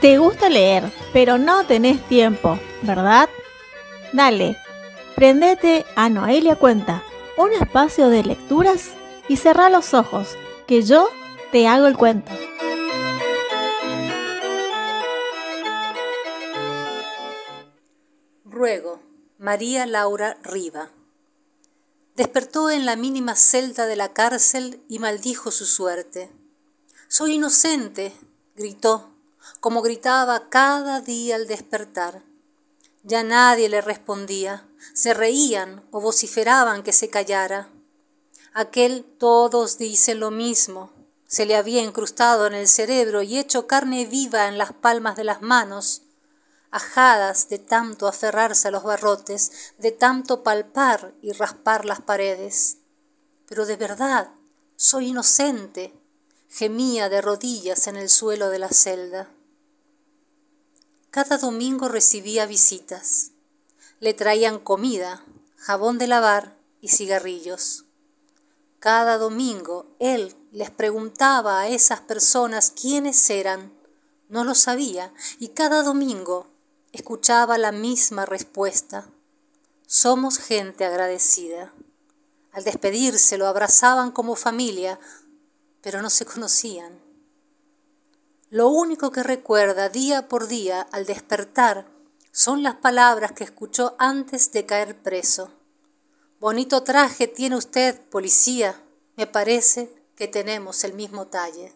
Te gusta leer, pero no tenés tiempo, ¿verdad? Dale, prendete a Noelia Cuenta, un espacio de lecturas y cerrá los ojos, que yo te hago el cuento. Ruego, María Laura Riva. Despertó en la mínima celda de la cárcel y maldijo su suerte. Soy inocente, gritó como gritaba cada día al despertar. Ya nadie le respondía, se reían o vociferaban que se callara. Aquel todos dicen lo mismo, se le había incrustado en el cerebro y hecho carne viva en las palmas de las manos, ajadas de tanto aferrarse a los barrotes, de tanto palpar y raspar las paredes. Pero de verdad, soy inocente, gemía de rodillas en el suelo de la celda. Cada domingo recibía visitas. Le traían comida, jabón de lavar y cigarrillos. Cada domingo él les preguntaba a esas personas quiénes eran. No lo sabía y cada domingo escuchaba la misma respuesta. Somos gente agradecida. Al despedirse lo abrazaban como familia, pero no se conocían. Lo único que recuerda día por día al despertar son las palabras que escuchó antes de caer preso. Bonito traje tiene usted, policía. Me parece que tenemos el mismo talle.